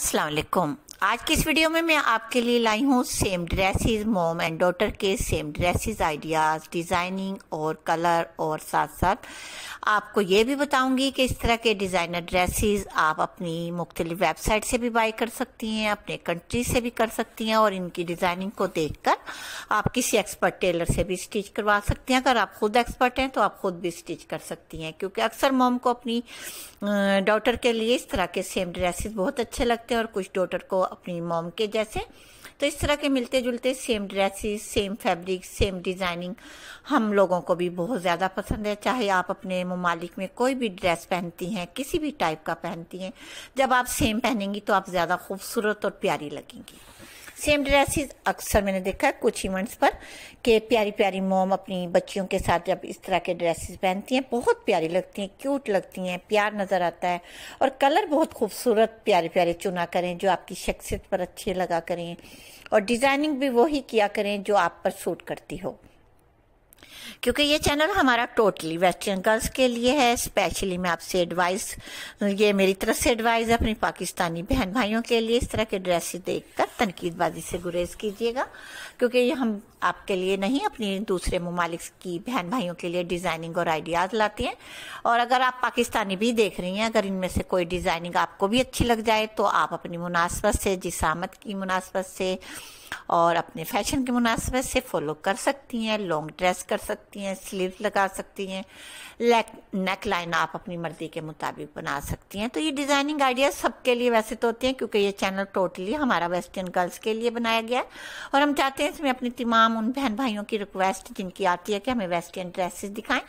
السلام علیکم आज की इस वीडियो में मैं आपके लिए लाई हूँ same dresses mom and daughter के सेम ड्रेसेस आइडियाज़ डिज़ाइनिंग और कलर और साथ साथ आपको ये भी बताऊंगी कि इस तरह के डिज़ाइनर ड्रेसेस आप अपनी मुख्तलिफ वेबसाइट से भी बाई कर सकती हैं अपने कंट्री से भी कर सकती हैं और इनकी डिज़ाइनिंग को कर आप किसी एक्सपर्ट टेलर से भी स्टिच करवा सकती हैं अगर आप खुद एक्सपर्ट हैं तो आप खुद भी स्टिच कर सकती हैं क्योंकि अक्सर मॉम को अपनी डॉटर के लिए इस तरह के सेम ड्रेसेस बहुत अच्छे लगते हैं और कुछ डॉटर को अपनी मॉम के जैसे तो इस तरह के मिलते जुलते same dresses same fabric same designing हम लोगों को भी बहुत ज़्यादा पसंद है चाहे आप अपने ममालिक में कोई भी ड्रेस पहनती हैं किसी भी टाइप का पहनती हैं जब आप सेम पहनेंगी तो आप ज़्यादा खूबसूरत और प्यारी लगेंगी सेम ड्रेसेस अक्सर मैंने देखा है कुछ इवेंट्स पर कि प्यारी प्यारी मोम अपनी बच्चियों के साथ जब इस तरह के ड्रेसेस पहनती हैं बहुत प्यारी लगती हैं क्यूट लगती हैं प्यार नज़र आता है और कलर बहुत खूबसूरत प्यारे प्यारे चुना करें जो आपकी शख्सियत पर अच्छे लगा करें और डिज़ाइनिंग भी वही किया करें जो आप पर सूट करती हो क्योंकि ये चैनल हमारा टोटली वेस्टर्न गर्ल्स के लिए है स्पेशली मैं आपसे एडवाइस ये मेरी तरफ से एडवाइस है अपनी पाकिस्तानी बहन भाइयों के लिए इस तरह के ड्रेसेस देखकर तनकीदबाजी से गुरेज कीजिएगा क्योंकि ये हम आपके लिए नहीं अपनी दूसरे ममालिक की बहन भाइयों के लिए डिज़ाइनिंग और आइडियाज़ लाती हैं और अगर आप पाकिस्तानी भी देख रही हैं अगर इनमें से कोई डिज़ाइनिंग आपको भी अच्छी लग जाए तो आप अपनी मुनासबत से जिसामत की मुनासबत से और अपने फैशन के मुनासबत से फॉलो कर सकती हैं लॉन्ग ड्रेस कर सकती हैं स्लीव लगा सकती हैं नेक लाइन आप अपनी मर्जी के मुताबिक बना सकती हैं तो ये डिज़ाइनिंग आइडिया सबके लिए वैसे तो होते हैं क्योंकि ये चैनल टोटली हमारा वेस्टर्न गर्ल्स के लिए बनाया गया है और हम चाहते हैं इसमें अपने तमाम उन बहन भाइयों की रिक्वेस्ट जिनकी आती है कि हमें वेस्टर्न ड्रेसेस दिखाएं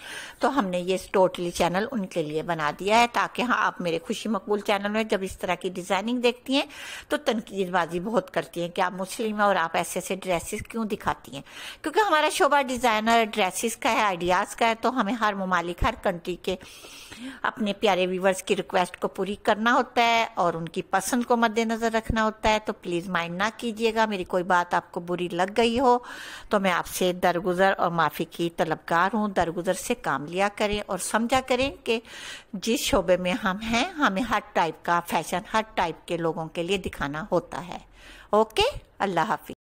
तो हमने ये टोटली चैनल उनके लिए बना दिया है ताकि हाँ आप मेरे खुशी मकबूल चैनल में जब इस तरह की डिज़ाइनिंग देखती हैं तो तनकीदबाजी बहुत करती हैं कि आप मुस्लिम हैं और आप ऐसे ऐसे ड्रेसेस क्यों दिखाती हैं क्योंकि हमारा शोभा डिज़ाइनर ड्रेसेस का है आइडियाज़ का है तो हमें हर ममालिक हर कंट्री के अपने प्यारे व्यूवर्स की रिक्वेस्ट को पूरी करना होता है और उनकी पसंद को मद्देनज़र रखना होता है तो प्लीज़ माइंड ना कीजिएगा मेरी कोई बात आपको बुरी लग गई हो तो मैं आपसे दरगुजर और माफ़ी की तलबगार हूँ दरगुजर से काम लिया करें और समझा करें कि जिस शोबे में हम हैं हमें हर टाइप का फैशन हर टाइप के लोगों के लिए दिखाना होता है ओके अल्लाह हाफि